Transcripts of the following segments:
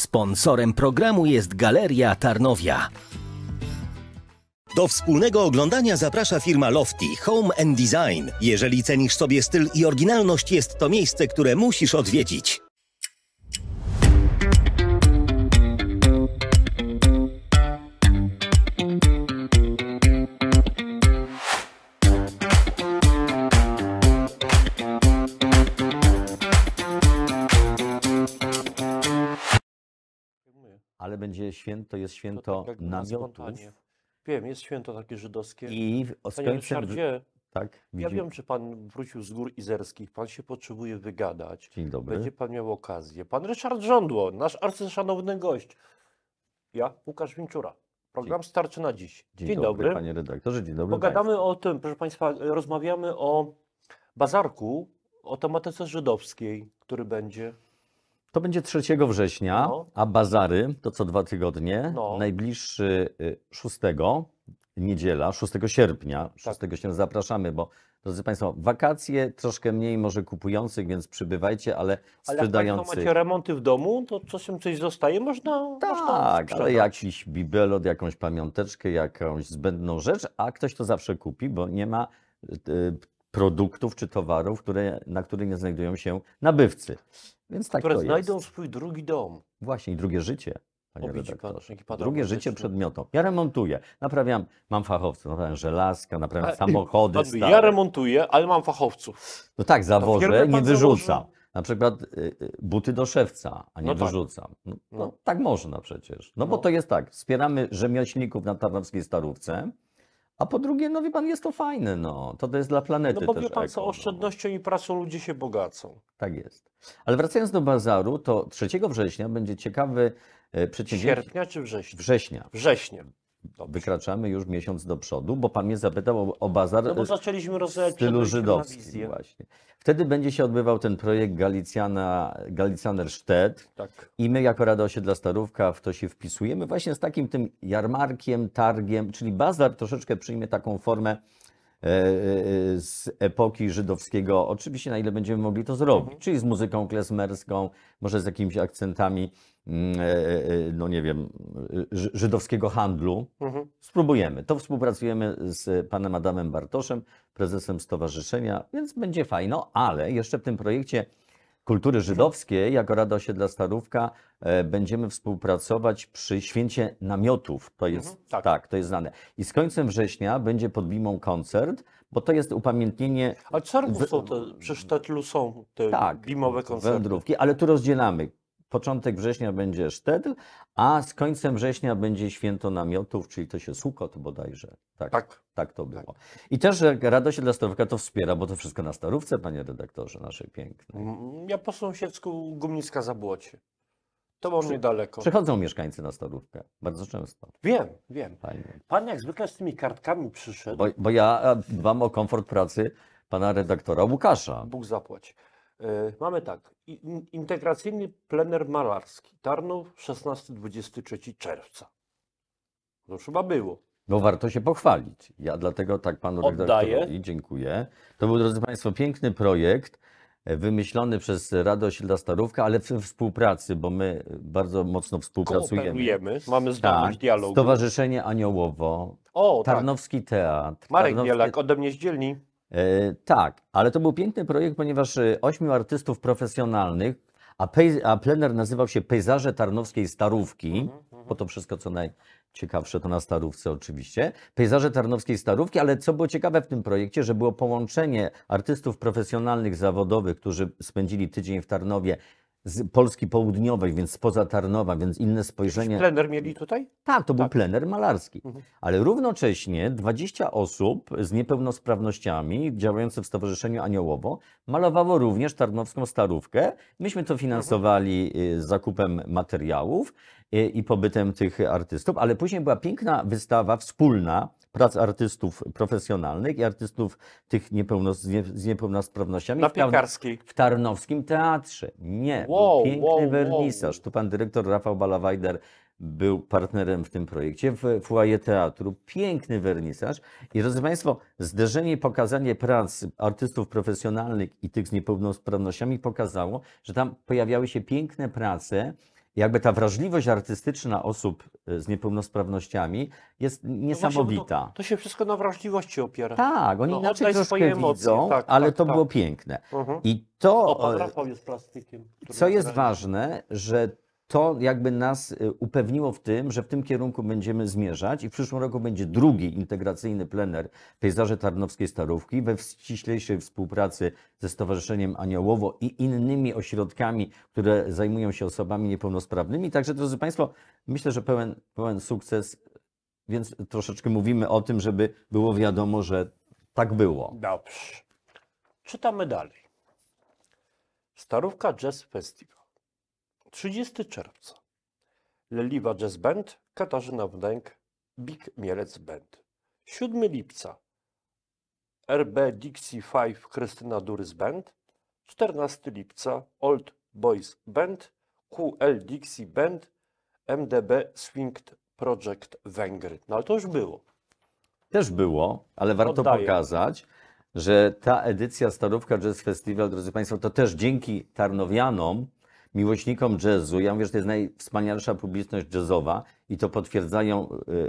Sponsorem programu jest Galeria Tarnowia. Do wspólnego oglądania zaprasza firma Lofty Home and Design. Jeżeli cenisz sobie styl i oryginalność, jest to miejsce, które musisz odwiedzić. będzie święto, jest święto tak namiotów. Wiem, jest święto takie żydowskie. I z Ryszardzie, tak, ja wiem, czy pan wrócił z gór izerskich, pan się potrzebuje wygadać. Dzień dobry. Będzie pan miał okazję. Pan Ryszard Żądło, nasz arcyszanowny gość. Ja, Łukasz Winczura. Program dzień. starczy na dziś. Dzień, dzień dobry, dobry, panie redaktorze, dzień dobry. Pogadamy państwu. o tym, proszę państwa, rozmawiamy o bazarku, o tematyce żydowskiej, który będzie to będzie 3 września, no. a bazary to co dwa tygodnie. No. Najbliższy 6, y, niedziela, 6 sierpnia. 6 tak. sierpnia zapraszamy, bo drodzy Państwo, wakacje troszkę mniej może kupujących, więc przybywajcie, ale sprzedających. Ale jak macie remonty w domu, to coś się coś zostaje, można Tak, można ale jakiś bibelot, jakąś pamiąteczkę, jakąś zbędną rzecz, a ktoś to zawsze kupi, bo nie ma y, produktów czy towarów, które, na których nie znajdują się nabywcy. Więc tak które to znajdą jest. swój drugi dom. Właśnie, i drugie życie. Panie redaktorze. Drugie życie przedmiotom. Ja remontuję, naprawiam, mam fachowców, naprawiam żelazka, naprawiam samochody. Pan, Ja remontuję, ale mam fachowców. No tak, zawożę, nie wyrzucam. Na przykład y, y, buty do szewca, a nie no tak. wyrzucam. No, no. no, tak można przecież. No, bo no. to jest tak, wspieramy rzemieślników na Tarnowskiej Starówce, a po drugie, no wie pan, jest to fajne, no. To, to jest dla planety No bo wie pan eko, co, oszczędnością no. i pracą ludzie się bogacą. Tak jest. Ale wracając do bazaru, to 3 września będzie ciekawy e, przedsięwzięcie... Sierpnia czy września? Września. Września. No, wykraczamy już miesiąc do przodu, bo Pan mnie zapytał o, o bazar no bo zaczęliśmy e, w stylu żydowskim właśnie. Wtedy będzie się odbywał ten projekt Galicjana, Galicaner tak. i my jako Rada Osiedla Starówka w to się wpisujemy właśnie z takim tym jarmarkiem, targiem, czyli bazar troszeczkę przyjmie taką formę e, e, z epoki żydowskiego, oczywiście na ile będziemy mogli to zrobić, mhm. czyli z muzyką klezmerską, może z jakimiś akcentami Mm, e, e, e, no nie wiem, żydowskiego handlu. Mhm. Spróbujemy. To współpracujemy z panem Adamem Bartoszem, prezesem stowarzyszenia, więc będzie fajno, ale jeszcze w tym projekcie Kultury Żydowskiej jako Rada Osiedla Starówka będziemy współpracować przy święcie namiotów. To jest, mhm, tak. tak. to jest znane. I z końcem września będzie pod Bimą koncert, bo to jest upamiętnienie... A co są te, przecież te są te tak, bimowe koncerty. Wędrówki, ale tu rozdzielamy początek września będzie sztedl, a z końcem września będzie święto namiotów, czyli to się Sukot bodajże. Tak, tak. tak to tak. było. I też Radość dla Starówka to wspiera, bo to wszystko na Starówce, panie redaktorze, naszej pięknej. Mm, ja po sąsiedzku Gumniska Zabłocie. To może niedaleko. Przychodzą mieszkańcy na Starówkę, bardzo często. Wiem, wiem. Fajnie. Pan jak zwykle z tymi kartkami przyszedł. Bo, bo ja e, dbam o komfort pracy pana redaktora Łukasza. Bóg zapłać. E, mamy tak, integracyjny plener malarski, Tarnów, 16-23 czerwca. To no chyba było. No warto się pochwalić. Ja dlatego tak panu Oddaję. redaktorowi dziękuję. To był, drodzy Państwo, piękny projekt e, wymyślony przez Radość dla Starówka, ale we współpracy, bo my bardzo mocno współpracujemy. Kooperujemy, mamy zdolność tak. dialogu. Stowarzyszenie Aniołowo, o, tak. Tarnowski tak. Teatr. Marek Tarnowski... Bielak ode mnie z dzielni. E, tak, ale to był piękny projekt, ponieważ e, ośmiu artystów profesjonalnych, a, pej, a plener nazywał się Pejzaże Tarnowskiej Starówki, po mhm, mhm. to wszystko co najciekawsze to na Starówce oczywiście, Pejzaże Tarnowskiej Starówki, ale co było ciekawe w tym projekcie, że było połączenie artystów profesjonalnych, zawodowych, którzy spędzili tydzień w Tarnowie z Polski Południowej, więc spoza Tarnowa, więc inne spojrzenie. Plener mieli tutaj? Tak, to tak. był plener malarski. Mhm. Ale równocześnie 20 osób z niepełnosprawnościami działających w Stowarzyszeniu Aniołowo malowało również tarnowską starówkę. Myśmy to finansowali mhm. Y, zakupem materiałów y, i pobytem tych artystów, ale później była piękna wystawa wspólna prac artystów profesjonalnych i artystów tych niepełno, z niepełnosprawnościami. Na w, w Tarnowskim Teatrze. Nie, wow, piękny wow, wernisaż. Wow. Tu pan dyrektor Rafał Balawajder był partnerem w tym projekcie w Foyer Teatru. Piękny wernisaż. I drodzy Państwo, zderzenie i pokazanie prac artystów profesjonalnych i tych z niepełnosprawnościami pokazało, że tam pojawiały się piękne prace, jakby ta wrażliwość artystyczna osób y, z niepełnosprawnościami jest niesamowita. No właśnie, to, to, się wszystko na wrażliwości opiera. Tak, oni no, inaczej troszkę widzą, emocje, tak, ale tak, to tak. było piękne. Uh mhm. -huh. I to, o, jest plastikiem, co jest ważne, że to jakby nas y, upewniło w tym, że w tym kierunku będziemy zmierzać i w przyszłym roku będzie drugi integracyjny plener pejzaży Tarnowskiej Starówki we ściślejszej współpracy ze Stowarzyszeniem Aniołowo i innymi ośrodkami, które zajmują się osobami niepełnosprawnymi. Także, drodzy Państwo, myślę, że pełen, pełen sukces, więc troszeczkę mówimy o tym, żeby było wiadomo, że tak było. Dobrze. Czytamy dalej. Starówka Jazz Festival. 30 czerwca. Leliwa Jazz Band, Katarzyna Wnęk, Big Mielec Band. 7 lipca RB Dixie 5 Krystyna Durys Band. 14 lipca Old Boys Band, QL Dixie Band, MDB Swinged Project Węgry. No ale to już było. Też było, ale warto Oddaję. pokazać, że ta edycja Starówka Jazz Festival, drodzy Państwo, to też dzięki Tarnowianom, miłośnikom jazzu, ja mówię, że to jest najwspanialsza publiczność jazzowa i to potwierdzają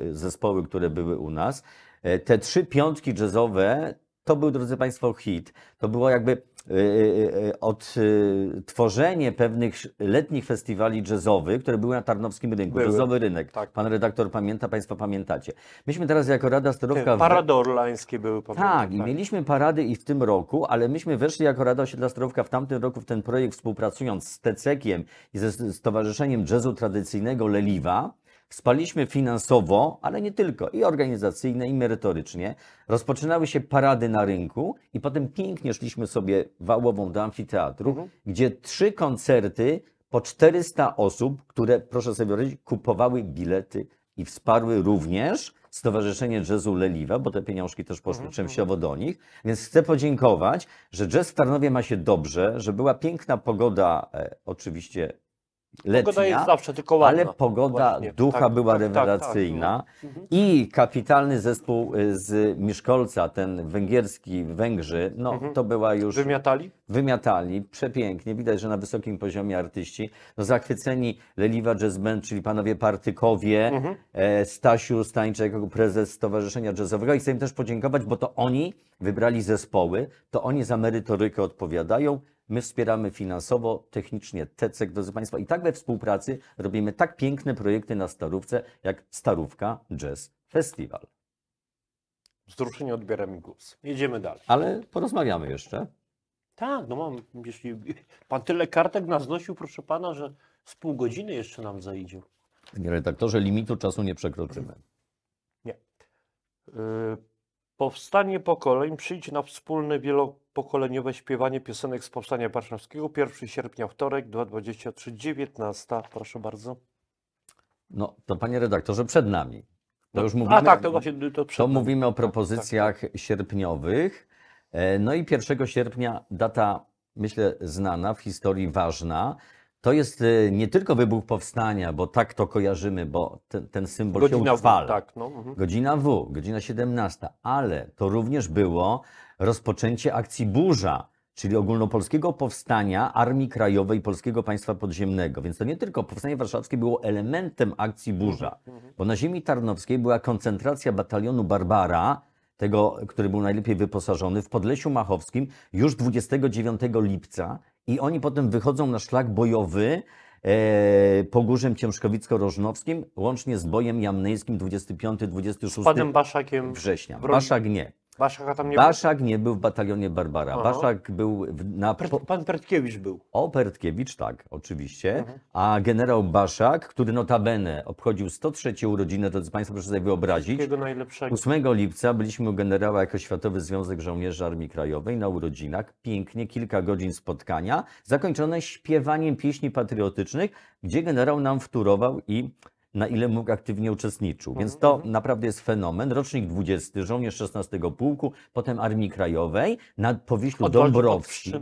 e, zespoły, które były u nas. E, te trzy piątki jazzowe to był, drodzy Państwo, hit. To było jakby Y, y, y, odtworzenie pewnych letnich festiwali jazzowych, które były na Tarnowskim Rynku, były. jazzowy rynek. Tak. Pan redaktor pamięta, Państwo pamiętacie. Myśmy teraz jako Rada Sterowka... Parady orlańskie były, pamiętam. Tak, tak, i tak. mieliśmy parady i w tym roku, ale myśmy weszli jako Rada Osiedla Sterowka w tamtym roku w ten projekt współpracując z Tecekiem i ze Stowarzyszeniem Jazzu Tradycyjnego Leliwa, Spaliśmy finansowo, ale nie tylko, i organizacyjnie, i merytorycznie. Rozpoczynały się parady na rynku i potem pięknie szliśmy sobie wałową do amfiteatru, mhm. gdzie trzy koncerty po 400 osób, które, proszę sobie wyobrazić, kupowały bilety i wsparły również Stowarzyszenie Jazzu Leliwa, bo te pieniążki też poszły mhm. częściowo mhm. do nich. Więc chcę podziękować, że jazz w Tarnowie ma się dobrze, że była piękna pogoda, e, oczywiście letnia, pogoda jest zawsze tylko ładna. ale pogoda Właśnie, tak, ducha tak, była tak, tak rewelacyjna tak, no. mhm. i kapitalny zespół y, z Miszkolca, ten węgierski, Węgrzy, no mhm. to była już... Wymiatali? Wymiatali, przepięknie, widać, że na wysokim poziomie artyści, no zachwyceni Leliwa Jazz czyli panowie Partykowie, mhm. E, Stasiu Stańczek, prezes Stowarzyszenia Jazzowego i chcę im też podziękować, bo to oni wybrali zespoły, to oni za merytorykę odpowiadają, My wspieramy finansowo, technicznie TECEK, drodzy Państwo, i tak we współpracy robimy tak piękne projekty na Starówce, jak Starówka Jazz Festival. Wzruszenie odbiera mi głos. Jedziemy dalej. Ale porozmawiamy jeszcze. Tak, no mam, jeśli pan tyle kartek nas nosił, proszę pana, że z pół godziny jeszcze nam zajdzie. Panie redaktorze, limitu czasu nie przekroczymy. Nie. Yy, Powstanie pokoleń przyjdzie na wspólne wielopokoleniowe śpiewanie piosenek z Powstania Warszawskiego 1 sierpnia, wtorek, 2.23.19. Proszę bardzo. No, to panie redaktorze, przed nami. To no. już mówimy, A tak, to właśnie to, to mówimy o propozycjach tak, tak. sierpniowych. E, no i 1 sierpnia data, myślę, znana, w historii ważna. To jest e, nie tylko wybuch powstania, bo tak to kojarzymy, bo ten, ten symbol godzina się utrwala. W, tak, no. mhm. Godzina W, godzina 17, ale to również było rozpoczęcie akcji burza, czyli ogólnopolskiego powstania Armii Krajowej Polskiego Państwa Podziemnego. Więc to nie tylko powstanie warszawskie było elementem akcji burza, mhm. mhm. bo na ziemi tarnowskiej była koncentracja batalionu Barbara, tego, który był najlepiej wyposażony, w Podlesiu Machowskim już 29 lipca i oni potem wychodzą na szlak bojowy e, Pogórzem Ciężkowicko-Rożnowskim, łącznie z bojem jamnyjskim 25-26 Baszakiem września. Baszak nie. Baszak tam nie Baszak był? nie był w batalionie Barbara. Aha. Baszak był na... pan Pertkiewicz był. O, Pertkiewicz, tak, oczywiście. Mhm. A generał Baszak, który notabene obchodził 103 urodziny, to Państwo proszę sobie wyobrazić. 8 lipca byliśmy u generała jako Światowy Związek Żołnierzy Armii Krajowej na urodzinach. Pięknie, kilka godzin spotkania, zakończone śpiewaniem pieśni patriotycznych, gdzie generał nam wturował i na ile mógł aktywnie uczestniczył. Więc to mhm. naprawdę jest fenomen. Rocznik 20, żołnierz 16 Pułku, potem Armii Krajowej, na Powiślu Dąbrowskim.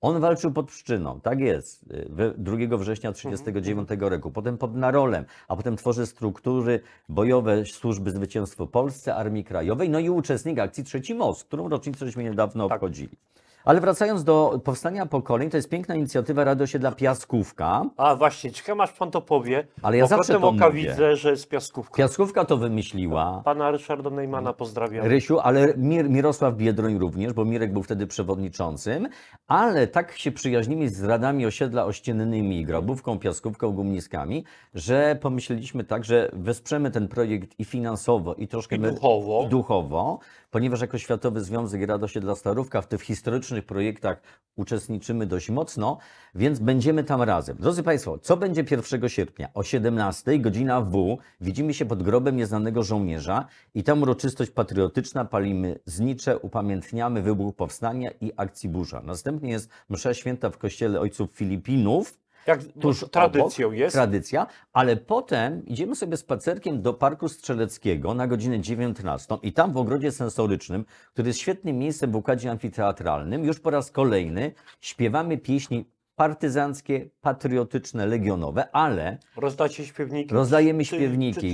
On walczył pod Pszczyną, tak jest, 2 września 1939 mhm, mhm. roku, potem pod Narolem, a potem tworzy struktury bojowe Służby Zwycięstwo Polsce, Armii Krajowej, no i uczestnik akcji Trzeci Most, którą rocznicę żeśmy niedawno tak. obchodzili. Ale wracając do powstania pokoleń, to jest piękna inicjatywa Rady Osiedla Piaskówka. A właśnie, ciekawe masz pan to powie. Ale ja zawsze to oka mówię. widzę, że jest Piaskówka. Piaskówka to wymyśliła. Pana Ryszarda Neymana pozdrawiam. Rysiu, ale Mir Mirosław Biedroń również, bo Mirek był wtedy przewodniczącym. Ale tak się przyjaźnimy z radami osiedla ościennymi, Grobówką, Piaskówką, Gumniskami, że pomyśleliśmy tak, że wesprzemy ten projekt i finansowo, i troszkę... I duchowo. My, duchowo Ponieważ jako Światowy Związek Radości dla Starówka w tych historycznych projektach uczestniczymy dość mocno, więc będziemy tam razem. Drodzy Państwo, co będzie 1 sierpnia? O 17 godzina W widzimy się pod grobem nieznanego żołnierza i tam uroczystość patriotyczna, palimy znicze, upamiętniamy wybuch powstania i akcji burza. Następnie jest msza święta w kościele ojców Filipinów, jak tuż no, tradycją obok, jest. Tradycja, ale potem idziemy sobie spacerkiem do Parku Strzeleckiego na godzinę 19 i tam w ogrodzie sensorycznym, który jest świetnym miejscem w układzie amfiteatralnym, już po raz kolejny śpiewamy pieśni partyzanckie, patriotyczne, legionowe, ale... Rozdacie śpiewniki? Rozdajemy śpiewniki.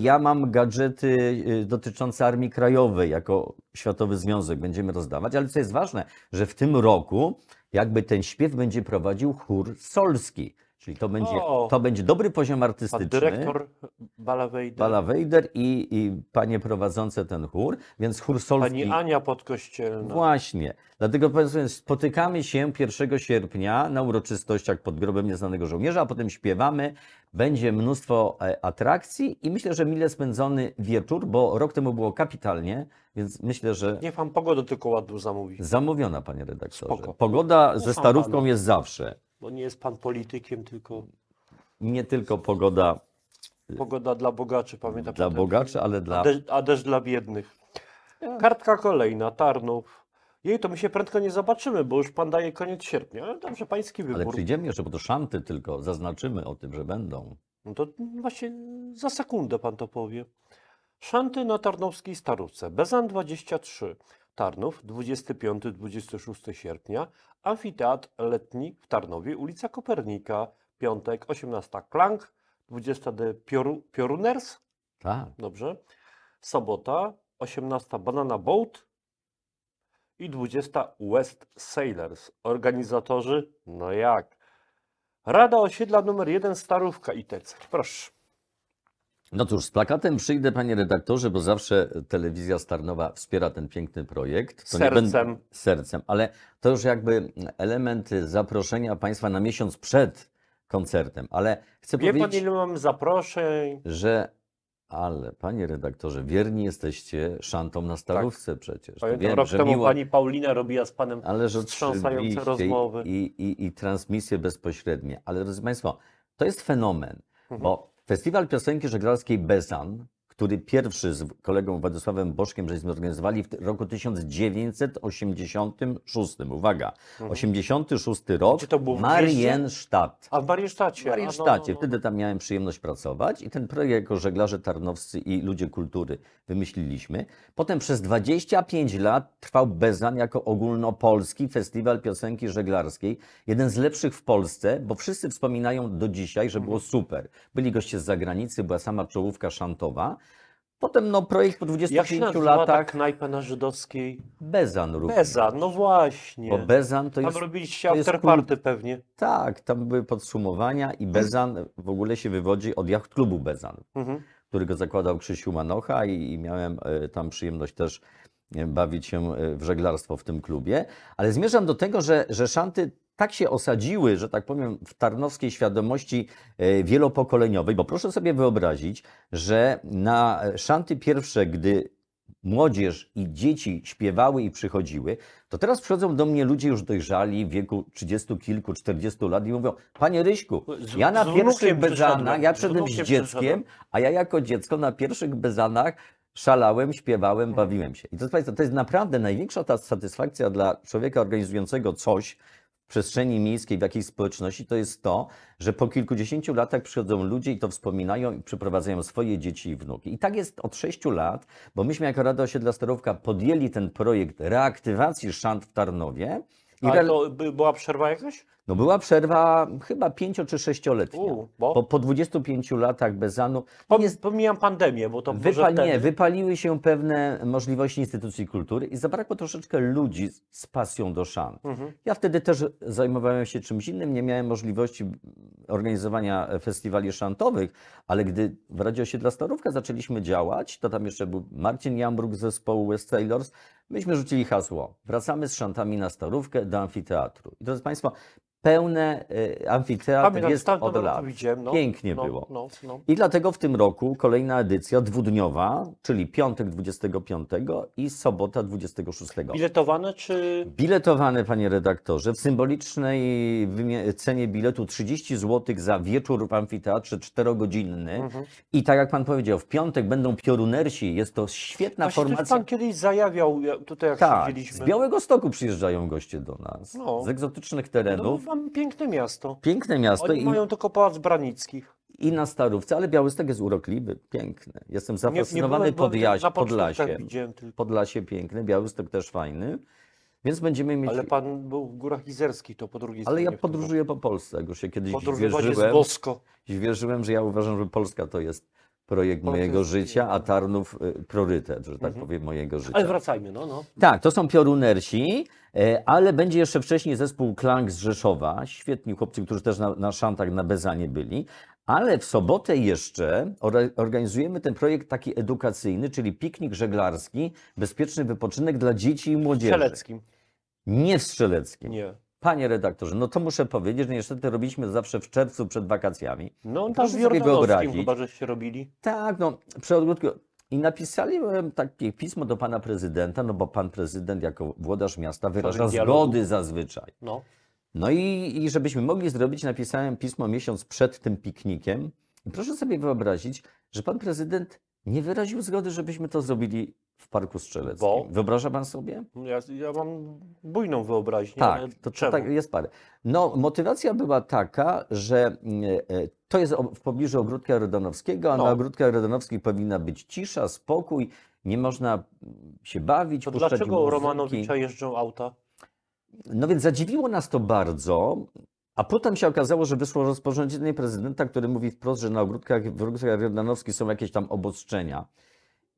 Ja mam gadżety y, dotyczące Armii Krajowej jako Światowy Związek będziemy rozdawać, ale co jest ważne, że w tym roku jakby ten śpiew będzie prowadził chór solski. Czyli to będzie, o, to będzie dobry poziom artystyczny. Pan dyrektor Bala Wejder. Bala Wejder i, i panie prowadzące ten chór, więc chór solski. Pani Ania Podkościelna. Właśnie. Dlatego spotykamy się 1 sierpnia na uroczystościach pod grobem Nieznanego Żołnierza, a potem śpiewamy. Będzie mnóstwo e, atrakcji i myślę, że mile spędzony wieczór, bo rok temu było kapitalnie. Więc myślę, że. Niech pan pogodę tylko ładną zamówi. Zamówiona, panie redaktorze. Spoko. Pogoda Ufam no, ze starówką panu. jest zawsze. Bo nie jest pan politykiem, tylko. Nie tylko pogoda. Y, pogoda dla bogaczy, pamiętam. Dla potem. bogaczy, ale dla. A też, dla biednych. Kartka kolejna, Tarnów. Jej, to my się prędko nie zobaczymy, bo już pan daje koniec sierpnia. Ale dobrze, pański wybór. Ale przyjdziemy jeszcze, bo to szanty tylko zaznaczymy o tym, że będą. No to właśnie za sekundę pan to powie. Szanty na Tarnowskiej Staruce, Bezan 23, Tarnów 25-26 sierpnia, Amfiteat Letni w Tarnowie, ulica Kopernika, piątek 18 Plank, 20 Pioru, Pioruners, tak. dobrze, sobota 18 Banana Boat i 20 West Sailors. Organizatorzy, no jak? Rada Osiedla numer 1 Starówka i Proszę. No cóż, z plakatem przyjdę, panie redaktorze, bo zawsze telewizja Starnowa wspiera ten piękny projekt. To sercem. Będę... sercem, ale to już jakby element zaproszenia państwa na miesiąc przed koncertem. Ale chcę Wie powiedzieć. Wie pan, ile mam zaproszeń? Że. Ale, panie redaktorze, wierni jesteście szantom na starówce tak. przecież. Pamiętam, Wiem, rok że temu miło... pani Paulina robiła z panem ale, że wstrząsające rozmowy. I, i, i, I transmisje bezpośrednie. Ale, drodzy państwo, to jest fenomen, mhm. bo Festiwal Piosenki Żeglarskiej Bezan który pierwszy z kolegą Władysławem Boszkiem żeśmy organizowali w roku 1986. Uwaga, mhm. 86 rok, to był? Marienstadt. A w Marienstadcie. W Marienstadcie. No, no, no, Wtedy tam miałem przyjemność pracować i ten projekt jako żeglarze tarnowscy i ludzie kultury wymyśliliśmy. Potem przez 25 lat trwał Bezan jako ogólnopolski festiwal piosenki żeglarskiej. Jeden z lepszych w Polsce, bo wszyscy wspominają do dzisiaj, że było mhm. super. Byli goście z zagranicy, była sama czołówka szantowa. Potem no, projekt po 25 Jak się latach. Ta na żydowskiej. Bezan również. Bezan, no właśnie. Bo Bezan to jest. Tam robiliście afterparty klub... pewnie. Tak, tam były podsumowania i Bezan w ogóle się wywodzi od jacht klubu Bezan, mhm. którego zakładał Krzysiu Manocha i, i miałem y, tam przyjemność też e, bawić się e, w żeglarstwo w tym klubie. Ale zmierzam do tego, że, że szanty tak się osadziły, że tak powiem, w tarnowskiej świadomości e, wielopokoleniowej, bo proszę sobie wyobrazić, że na szanty pierwsze, gdy młodzież i dzieci śpiewały i przychodziły, to teraz przychodzą do mnie ludzie już dojrzali w wieku 30 kilku, 40 lat i mówią, panie Ryśku, ja na pierwszych bezanach, ja przedtem z, z dzieckiem, a ja jako dziecko na pierwszych bezanach szalałem, śpiewałem, mhm. bawiłem się. I to, to jest naprawdę największa ta satysfakcja dla człowieka organizującego coś, przestrzeni miejskiej, w jakiejś społeczności, to jest to, że po kilkudziesięciu latach przychodzą ludzie i to wspominają i przyprowadzają swoje dzieci i wnuki. I tak jest od sześciu lat, bo myśmy jako Rada Osiedla Starówka podjęli ten projekt reaktywacji szant w Tarnowie. I Ale to była przerwa jakaś? No była przerwa chyba pięcio czy sześcioletnia. U, bo? Po, po 25 latach bez Pom, pomijam pandemię, bo to wypal, Nie, wypaliły się pewne możliwości instytucji kultury i zabrakło troszeczkę ludzi z, z pasją do szan. Mhm. Ja wtedy też zajmowałem się czymś innym, nie miałem możliwości organizowania festiwali szantowych, ale gdy w Radio Osiedla Starówka zaczęliśmy działać, to tam jeszcze był Marcin Jambruk z zespołu West Taylors, myśmy rzucili hasło, wracamy z szantami na Starówkę do amfiteatru. I drodzy Państwo, pełne y, amfiteatr jest od lat. No, Pięknie no, było. No, no, I dlatego w tym roku kolejna edycja dwudniowa, czyli piątek 25 i sobota 26. Biletowane czy... Biletowane, panie redaktorze, w symbolicznej cenie biletu 30 zł za wieczór w amfiteatrze czterogodzinny. Mhm. I tak jak pan powiedział, w piątek będą piorunersi, jest to świetna A formacja. pan kiedyś zajawiał, tutaj jak tak, z Białego Stoku przyjeżdżają goście do nas, no. z egzotycznych terenów. No, piękne miasto. Piękne miasto. Oni i... mają tylko pałac Branickich. I na Starówce, ale Białystok jest urokliwy, piękny. Jestem zafascynowany nie, nie Podlasie. piękny, Białystok też fajny. Więc będziemy mieć... Ale pan był w Górach Izerskich, to po drugiej stronie. Ale ja podróżuję po Polsce, go się kiedyś wierzyłem. bosko. Wierzyłem, że ja uważam, że Polska to jest projekt Polska mojego jest... życia, a Tarnów y, priorytet, że tak mhm. powiem, mojego życia. Ale wracajmy, no, no. Tak, to są piorunersi. E, ale będzie jeszcze wcześniej zespół Klang z Rzeszowa, świetni chłopcy, którzy też na, na szantach na Bezanie byli. Ale w sobotę jeszcze organizujemy ten projekt taki edukacyjny, czyli piknik żeglarski, bezpieczny wypoczynek dla dzieci i młodzieży. Strzeleckim. Nie w Strzeleckim. Nie. Panie redaktorze, no to muszę powiedzieć, że niestety robiliśmy zawsze w czerwcu przed wakacjami. No tam Proszę w chyba, żeście robili. Tak, no przy ogródku. I napisaliłem takie pismo do pana prezydenta, no bo pan prezydent jako włodarz miasta wyraża zgody zazwyczaj. No, no i, i żebyśmy mogli zrobić, napisałem pismo miesiąc przed tym piknikiem. I proszę sobie wyobrazić, że pan prezydent nie wyraził zgody, żebyśmy to zrobili w Parku Strzeleckim. Bo? Wyobraża pan sobie? Ja, ja mam bujną wyobraźnię. Tak, to, to tak jest parę. No, motywacja była taka, że e, e, to jest w pobliżu ogródka Rodonowskiego, a no. na ogródkach Rodonowskich powinna być cisza, spokój, nie można się bawić, to puszczać dlaczego muzyki. Romanowicza jeżdżą auta? No więc zadziwiło nas to bardzo, a potem się okazało, że wyszło rozporządzenie prezydenta, który mówi wprost, że na ogródkach, w ogródkach Rodonowskich są jakieś tam obostrzenia.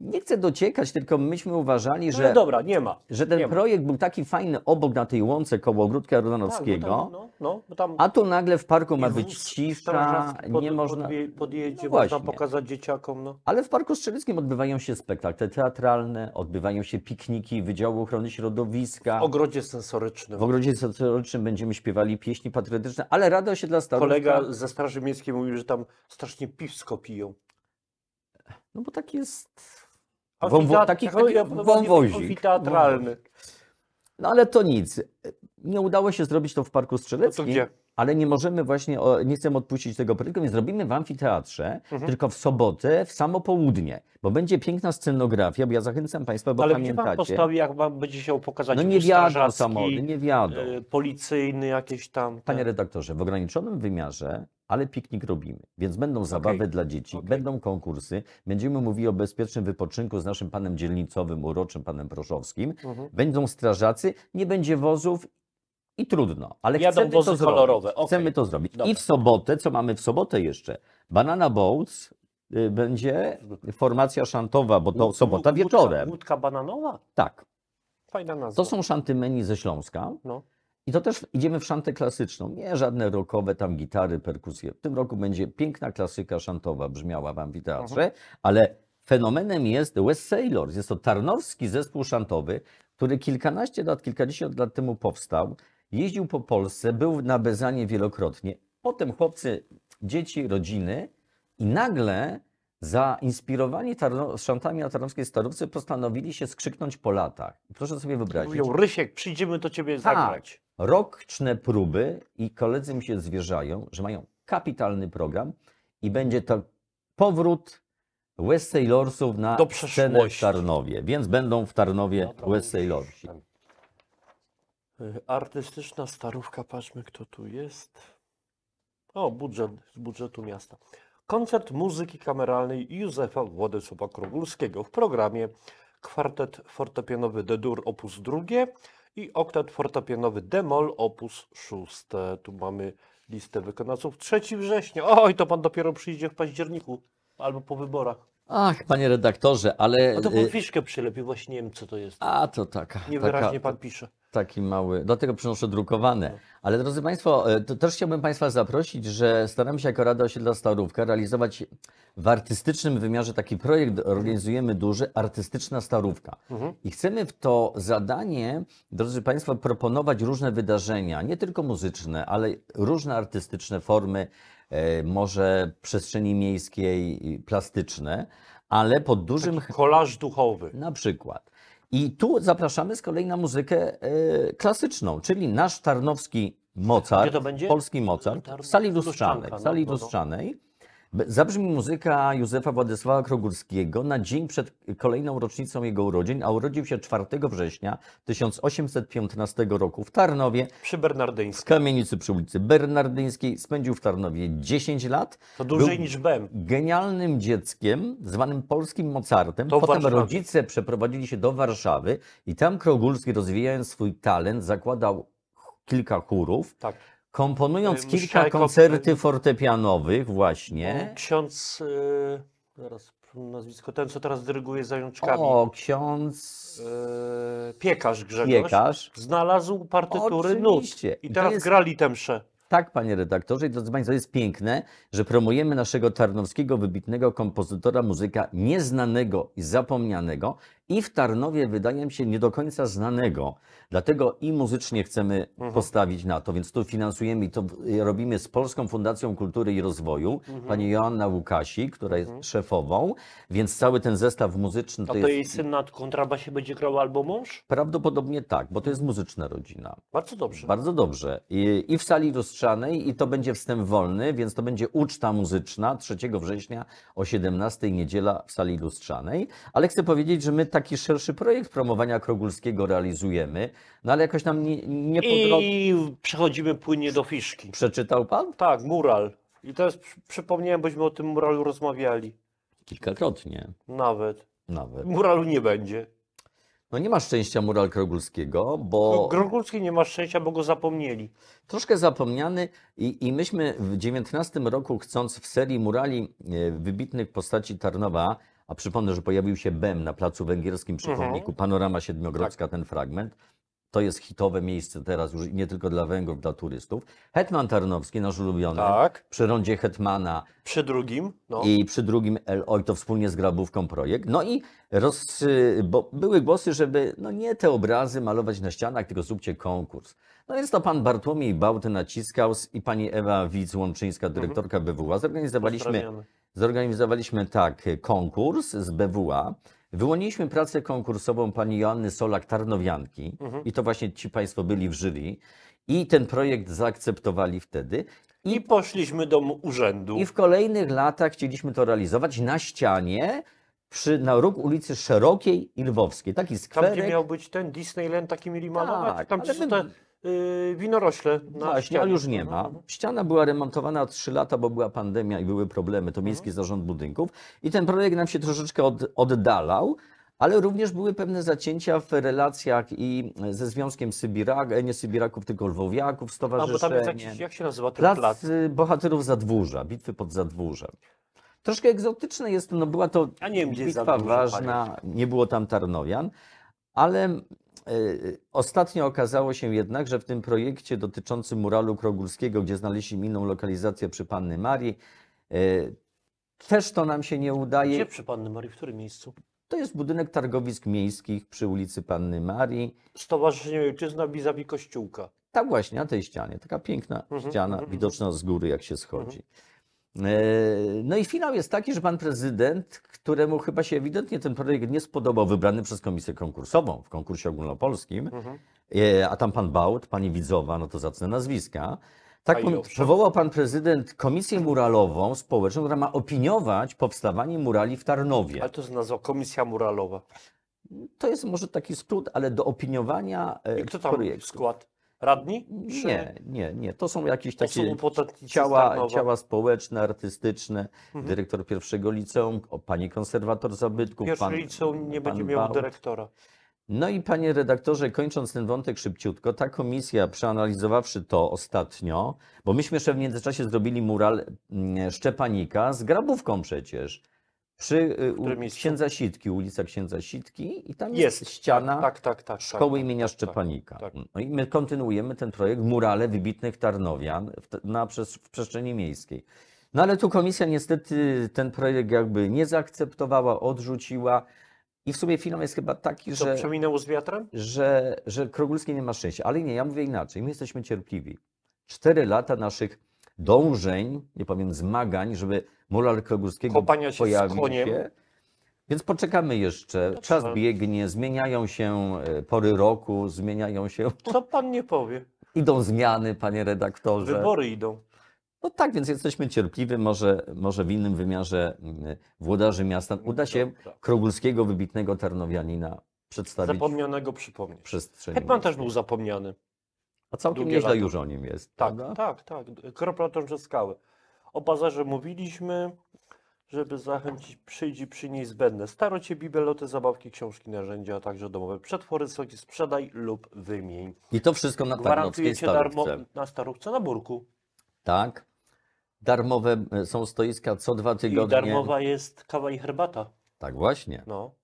Nie chcę dociekać, tylko myśmy uważali, no, że, dobra, nie ma. że ten nie projekt ma. był taki fajny obok na tej łące koło ogródka tak, Rodanowskiego, tak, no, no tam, a tu nagle w parku ma być cisza, pod, nie można... Podjedzie, no można pokazać dzieciakom. No. Ale w Parku Strzeleckim odbywają się spektakle teatralne, odbywają się pikniki Wydziału Ochrony Środowiska. W ogrodzie sensorycznym. W ogrodzie sensorycznym będziemy śpiewali pieśni patriotyczne, ale rada się dla starostwa. Kolega ze Straży Miejskiej mówił, że tam strasznie piwsko piją. No bo tak jest Wąwo... Taki wąwozik. teatralny. No ale to nic. Nie udało się zrobić to w Parku Strzeleckim. No ale nie możemy właśnie, o, nie chcemy odpuścić tego projektu, więc zrobimy w amfiteatrze, mhm. tylko w sobotę, w samo południe, bo będzie piękna scenografia, bo ja zachęcam Państwa, bo Ale pamiętacie. Ale pan postawi, jak wam będzie się pokazać? No nie wiadomo samochody, nie wiadomo. Y, policyjny jakieś tam. Panie tak? redaktorze, w ograniczonym wymiarze ale piknik robimy. Więc będą zabawy okay. dla dzieci, okay. będą konkursy, będziemy mówili o bezpiecznym wypoczynku z naszym panem dzielnicowym, uroczym panem Proszowskim. Mhm. Będą strażacy, nie będzie wozów i trudno, ale Jadą chcemy to kolorowe. zrobić. Okay. Chcemy to zrobić. Dobra. I w sobotę, co mamy w sobotę jeszcze? Banana Boats, y, będzie formacja szantowa, bo to sobota wieczorem. Łódka bananowa? Tak. Fajna nazwa. To są szantymeni ze Śląska. No. I to też idziemy w szantę klasyczną. Nie żadne rokowe tam gitary, perkusje. W tym roku będzie piękna klasyka szantowa brzmiała wam w teatrze, mhm. ale fenomenem jest West Sailors. Jest to tarnowski zespół szantowy, który kilkanaście lat, kilkadziesiąt lat temu powstał. Jeździł po Polsce, był na Bezanie wielokrotnie. Potem chłopcy, dzieci, rodziny i nagle zainspirowani tarno, szantami na tarnowskiej starówce postanowili się skrzyknąć po latach. Proszę sobie wyobrazić. Mówią, Rysiek, przyjdziemy do ciebie tak. zagrać roczne próby i koledzy mi się zwierzają, że mają kapitalny program i będzie to powrót West Sailorsów na Do scenę w Tarnowie. Więc będą w Tarnowie no West Sailorsi. Y, artystyczna starówka, patrzmy kto tu jest. O, budżet, z budżetu miasta. Koncert muzyki kameralnej Józefa Władysława Krogulskiego w programie Kwartet Fortepianowy D-dur op. 2 i oktat fortepianowy Demol Opus op. 6. Tu mamy listę wykonawców. 3 września. Oj, to pan dopiero przyjdzie w październiku albo po wyborach. Ach, panie redaktorze, ale. A to pan y, fiszkę przylepił, właśnie nie wiem, co to jest. A to taka. Niewyraźnie taka, pan pisze. Taki mały, dlatego przynoszę drukowane. Ale drodzy Państwo, e, to też chciałbym Państwa zaprosić, że staramy się jako Rada Osiedla Starówka realizować w artystycznym wymiarze taki projekt, organizujemy duży, artystyczna Starówka. Mhm. I chcemy w to zadanie, drodzy Państwo, proponować różne wydarzenia, nie tylko muzyczne, ale różne artystyczne formy, e, może przestrzeni miejskiej, plastyczne, ale pod dużym... Taki kolaż duchowy. Na przykład. I tu zapraszamy z kolei na muzykę y, klasyczną, czyli nasz tarnowski Mozart, polski Mozart, w sali no, no, no. lustrzanej, w sali lustrzanej Zabrzmi muzyka Józefa Władysława Krogórskiego na dzień przed kolejną rocznicą jego urodzin, a urodził się 4 września 1815 roku w Tarnowie. Przy Bernardyńskiej. W kamienicy przy ulicy Bernardyńskiej. Spędził w Tarnowie 10 lat. To dłużej Był niż BEM. Genialnym dzieckiem, zwanym polskim Mozartem. To Potem rodzice przeprowadzili się do Warszawy i tam Krogórski, rozwijając swój talent, zakładał kilka chórów. Tak. Komponując y, kilka koncerty fortepianowych właśnie. No, ksiądz, y, zaraz nazwisko, ten co teraz dyryguje zajączkami. O, ksiądz... Y, piekarz Grzegorz. Piekarz. Znalazł partytury Oczywiście. nut i teraz jest... grali te msze. Tak, panie redaktorze i drodzy państwo, jest piękne, że promujemy naszego tarnowskiego, wybitnego kompozytora, muzyka nieznanego i zapomnianego i w Tarnowie wydaje się nie do końca znanego. Dlatego i muzycznie chcemy mhm. postawić na to, więc tu finansujemy i to robimy z Polską Fundacją Kultury i Rozwoju, mhm. pani Joanna Łukasi, która mhm. jest szefową, więc cały ten zestaw muzyczny... To A to jest... jej syn na kontrabasie będzie grał albo mąż? Prawdopodobnie tak, bo to jest muzyczna rodzina. Bardzo dobrze. Bardzo dobrze. I, i w sali lustrzanej i to będzie wstęp wolny, więc to będzie uczta muzyczna 3 września o 17 niedziela w sali lustrzanej, ale chcę powiedzieć, że my tak taki szerszy projekt promowania Krogulskiego realizujemy, no ale jakoś nam nie, nie I przechodzimy płynnie do fiszki. Przeczytał pan? Tak, mural. I teraz przypomniałem, byśmy o tym muralu rozmawiali. Kilkakrotnie. Nawet. Nawet. Muralu nie będzie. No nie ma szczęścia mural Krogulskiego, bo... No, Krogulski nie ma szczęścia, bo go zapomnieli. Troszkę zapomniany i, i myśmy w 19 roku chcąc w serii murali e, wybitnych postaci Tarnowa a przypomnę, że pojawił się BEM na Placu Węgierskim przy mhm. Panorama Siedmiogrodzka, tak. ten fragment to jest hitowe miejsce teraz już nie tylko dla Węgrów, dla turystów. Hetman Tarnowski, nasz ulubiony, tak. przy rondzie Hetmana. Przy drugim. No. I przy drugim Oj, to wspólnie z Grabówką projekt. No i roz, bo były głosy, żeby no nie te obrazy malować na ścianach, tylko zróbcie konkurs. No więc to pan Bartłomiej Bałty naciskał i pani Ewa Widz-Łączyńska, mhm. dyrektorka mhm. BWA. Zorganizowaliśmy, zorganizowaliśmy tak konkurs z BWA. Wyłoniliśmy pracę konkursową pani Joanny Solak-Tarnowianki mhm. i to właśnie ci Państwo byli w jury i ten projekt zaakceptowali wtedy. I, I poszliśmy do urzędu. I w kolejnych latach chcieliśmy to realizować na ścianie przy, na róg ulicy Szerokiej i Lwowskiej. Taki skwerek. Tam, gdzie miał być ten Disneyland, taki mieli malować? Tak, tam, ale my... te Y, winorośle. Na Właśnie, ścianie. ale już nie ma. Ściana była remontowana 3 lata, bo była pandemia i były problemy. To Miejski Zarząd Budynków. I ten projekt nam się troszeczkę od, oddalał, ale również były pewne zacięcia w relacjach i e, ze Związkiem Sybirak, e, nie Sybiraków, tylko Lwowiaków, stowarzyszenie. A bo tam jest jakiś, jak się nazywa ten plac? E, plac? Bohaterów Zadwórza, Bitwy pod Zadwórzem. Troszkę egzotyczne jest, no była to A nie wiem, bitwa ważna, nie było tam Tarnowian, ale e, Ostatnio okazało się jednak, że w tym projekcie dotyczącym muralu krogulskiego, gdzie znaleźliśmy inną lokalizację przy Panny Marii, e, też to nam się nie udaje. Gdzie przy Panny Marii? W którym miejscu? To jest budynek targowisk miejskich przy ulicy Panny Marii. Stowarzyszenie Ojczyzna vis a kościółka. Tak właśnie, na tej ścianie. Taka piękna mhm, ściana, mhm, mhm. widoczna z góry, jak się schodzi. E, no i finał jest taki, że pan prezydent, któremu chyba się ewidentnie ten projekt nie spodobał, wybrany przez komisję konkursową w konkursie ogólnopolskim, mhm. a tam pan Bałt, pani Widzowa, no to zacne nazwiska, tak powołał pan prezydent komisję muralową społeczną, która ma opiniować powstawanie murali w Tarnowie. Ale to jest nazwa komisja muralowa. To jest może taki skrót, ale do opiniowania e, I kto tam projektu. skład? radni? Czy... Nie, nie, nie. To są jakieś takie ciała, ciała społeczne, artystyczne. Mhm. Dyrektor pierwszego liceum, o, pani konserwator zabytków. Pierwszy pan, liceum nie będzie miał dyrektora. No i panie redaktorze, kończąc ten wątek szybciutko, ta komisja przeanalizowawszy to ostatnio, bo myśmy jeszcze w międzyczasie zrobili mural mm, Szczepanika z grabówką przecież. Przy y, u, Księdza Sitki, ulica Księdza Sitki i tam jest, jest ściana tak, tak, tak, tak Szkoły tak, imienia tak, Szczepanika. No i my kontynuujemy ten projekt Murale Wybitnych Tarnowian w, na, przez, w przestrzeni miejskiej. No ale tu komisja niestety ten projekt jakby nie zaakceptowała, odrzuciła. I w sumie film jest chyba taki, że. przeminęło z wiatrem? Że, że Krogulski nie ma szczęścia. Ale nie, ja mówię inaczej. My jesteśmy cierpliwi. Cztery lata naszych dążeń, nie powiem zmagań, żeby mural Górskiego się pojawi się. się. Więc poczekamy jeszcze. Czas biegnie, zmieniają się e, pory roku, zmieniają się. Co pan nie powie? Idą zmiany, panie redaktorze. Wybory idą. No tak, więc jesteśmy cierpliwi, może, może w innym wymiarze włodarzy miasta uda się Krogulskiego, wybitnego Tarnowianina przedstawić. Zapomnianego przypomnieć. Hetman też był zapomniany. A całkiem nieźle już o nim jest. Tak, prawda? tak, tak. Kropla że skały. O bazarze mówiliśmy, żeby zachęcić, przyjdź i przynieś zbędne starocie, bibeloty, zabawki, książki, narzędzia, a także domowe przetwory, soki sprzedaj lub wymień. I to wszystko na Gwarantuje się darmo na Starówce na Burku. Tak. Darmowe e, są stoiska co dwa tygodnie. I darmowa jest kawa i herbata. Tak właśnie. No.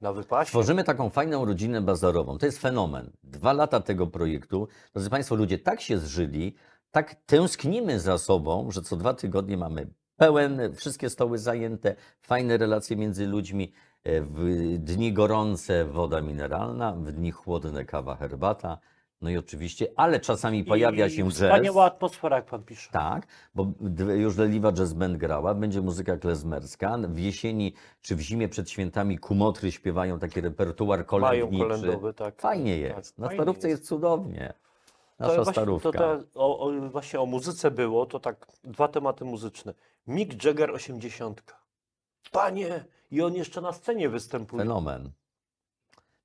Na wypasie. Tworzymy taką fajną rodzinę bazarową. To jest fenomen. Dwa lata tego projektu. Drodzy Państwo, ludzie tak się zżyli, tak tęsknimy za sobą, że co dwa tygodnie mamy pełen, wszystkie stoły zajęte, fajne relacje między ludźmi. E, w dni gorące woda mineralna, w dni chłodne kawa, herbata. No i oczywiście, ale czasami pojawia się jazz. Wspaniała atmosfera, jak pan pisze. Tak, bo już Leliwa Jazz Band grała, będzie muzyka klezmerska. W jesieni czy w zimie przed świętami kumotry śpiewają taki repertuar kolędniczy. Mają kolędowy, tak. Fajnie jest. Tak, fajnie Na Starówce jest. jest cudownie. Nasza właśnie, starówka. To, to, o, o, właśnie o muzyce było, to tak dwa tematy muzyczne. Mick Jagger 80. Panie! I on jeszcze na scenie występuje. Fenomen.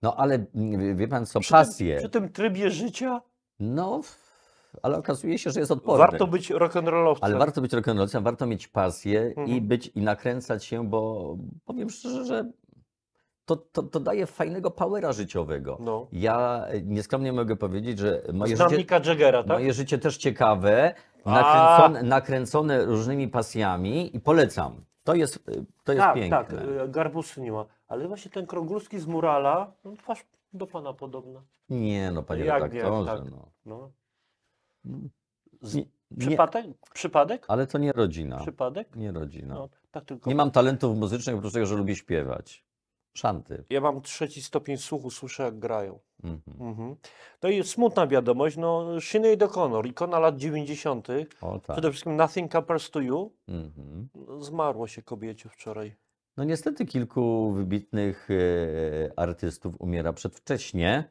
No ale mm, wie pan co, przy pasje. Tym, przy tym trybie życia? No, ale okazuje się, że jest odporny. Warto być rock'n'rollowcem. Ale warto być rock'n'rollowcem, warto mieć pasję mhm. i być i nakręcać się, bo powiem szczerze, że to, to, to, daje fajnego powera życiowego. No. Ja nieskromnie mogę powiedzieć, że moje, życie, Jaggera, tak? moje życie też ciekawe, nakręcone, nakręcone, różnymi pasjami i polecam. To jest, to jest tak, piękne. Tak, y, Garbusy nie ma. Ale właśnie ten Krągulski z murala, no, twarz do pana podobna. Nie no, panie Jak redaktorze. Tak. No. No. Z, nie, przypadek? Nie. przypadek? Ale to nie rodzina. Przypadek? Nie rodzina. No, tak nie mam talentów muzycznych, oprócz tego, że lubię śpiewać szanty. Ja mam trzeci stopień słuchu, słyszę jak grają. Mhm. Mhm. No i smutna wiadomość, no Sinead O'Connor, ikona lat 90. O, tak. Przede wszystkim Nothing Compares to You. Mhm. No, zmarło się kobiecie wczoraj. No niestety kilku wybitnych y, artystów umiera przedwcześnie.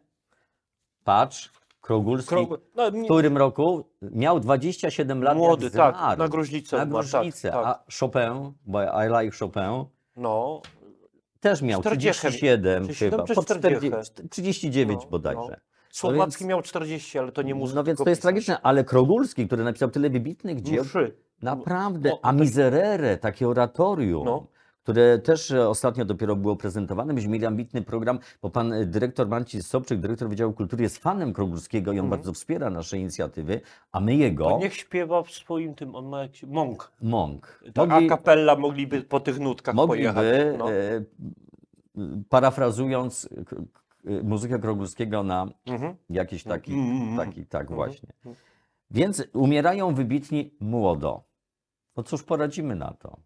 Patrz, Krogulski Krog... no, w którym roku miał 27 lat Młody, tak, na gruźlicę. Na tak, gruźlicę, tak, tak. a Chopin, bo I like Chopin, no, też miał 37 chyba, 39 no, bodajże. No. no Słowacki miał 40, ale to nie muzyka. No więc to jest pisać. tragiczne, ale Krogulski, który napisał tyle wybitnych dzieł, naprawdę, no, a tak. Miserere, takie oratorium, no które też e, ostatnio dopiero było prezentowane. Myśmy mieli ambitny program, bo pan e, dyrektor Marcin Sobczyk, dyrektor Wydziału Kultury, jest fanem Krogórskiego i on mm. bardzo wspiera nasze inicjatywy, a my jego... To niech śpiewa w swoim tym, on ma jakiś... Mąk. Mąk. Mogli... A kapella mogliby po tych nutkach mogliby, pojechać. No. E, parafrazując e, muzykę Krogórskiego na mhm. jakiś taki, mhm. Mhm. taki tak właśnie. Więc umierają wybitni młodo. No cóż poradzimy na to?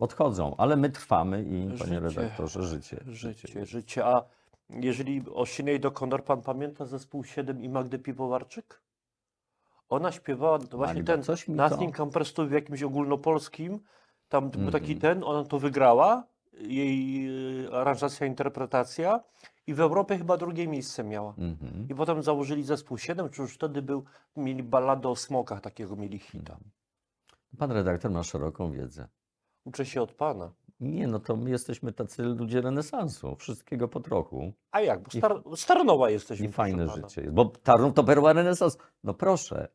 odchodzą, ale my trwamy i, życie, panie redaktorze, życie. Życie, życie. życie. A jeżeli o Sinej Konor pan pamięta zespół 7 i Magdy Piwowarczyk? Ona śpiewała to właśnie ten Nothing Campers to w jakimś ogólnopolskim, tam mm -hmm. był mhm. taki ten, ona to wygrała, jej e, aranżacja, interpretacja i w Europie chyba drugie miejsce miała. Mm -hmm. I potem założyli zespół 7, czy już wtedy był, mieli balladę o smokach, takiego mieli hita. Mhm. Pan redaktor ma szeroką wiedzę. Uczę się od Pana. Nie, no to my jesteśmy tacy ludzie renesansu, wszystkiego po trochu. A jak? Bo star Starnowa jesteśmy. I fajne życie jest, bo Tarnów to perła renesans. No proszę,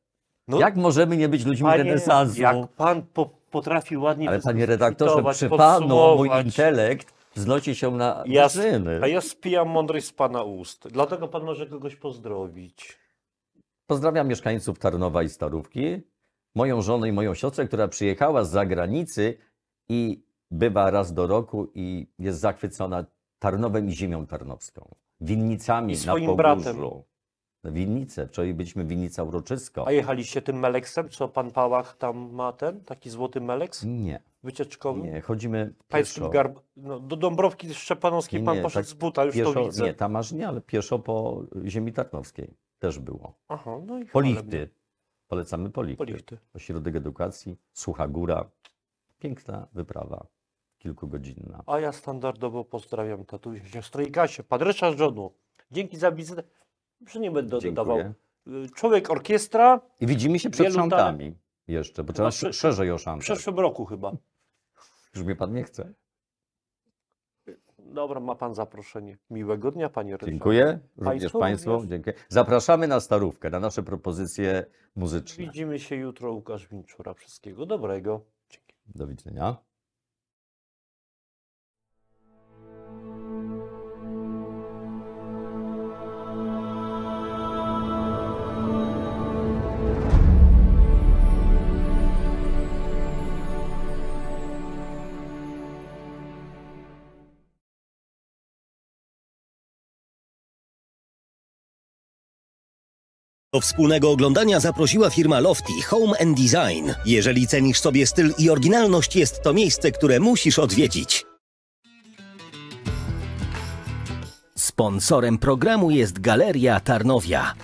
no, jak możemy nie być ludźmi panie, renesansu? Jak Pan po, potrafi ładnie Ale panie redaktorze, przy Panu mój intelekt znosi się na ja, maszyny. A ja spijam mądrość z Pana ust, dlatego Pan może kogoś pozdrowić. Pozdrawiam mieszkańców Tarnowa i Starówki, moją żonę i moją siostrę, która przyjechała z zagranicy i bywa raz do roku i jest zachwycona Tarnowem i ziemią tarnowską, winnicami I swoim na Pogórzu. Bratem. Winnice, wczoraj byliśmy winnica uroczysko. A jechaliście tym meleksem, co pan Pałach tam ma ten, taki złoty meleks? Nie. Wycieczkowy? Nie, chodzimy pieszo. Garb... No, do Dąbrowki Szczepanowskiej nie, pan poszedł tak z buta, już pieszo, to widzę. Nie, tam aż nie, ale pieszo po ziemi tarnowskiej też było. Aha, no i Polichty. Polecamy Polichty. Polichty. Ośrodek Edukacji, Sucha Góra, Piękna wyprawa kilkugodzinna. A ja standardowo pozdrawiam tatusię Strojkasie, pan Ryszard Żonu. Dzięki za wizytę. Już nie będę Dziękuję. dodawał. Człowiek orkiestra. I widzimy się przed szantami jeszcze, bo trzeba przy... szerzej o szantach. W przyszłym roku chyba. Już mnie pan nie chce. Dobra, ma pan zaproszenie. Miłego dnia, panie Ryszard. Dziękuję. Również państwu. Dziękuję. Zapraszamy na starówkę, na nasze propozycje muzyczne. Widzimy się jutro, Łukasz Winczura. Wszystkiego dobrego. Do widzenia. Do wspólnego oglądania zaprosiła firma Lofty Home and Design. Jeżeli cenisz sobie styl i oryginalność, jest to miejsce, które musisz odwiedzić. Sponsorem programu jest Galeria Tarnowia.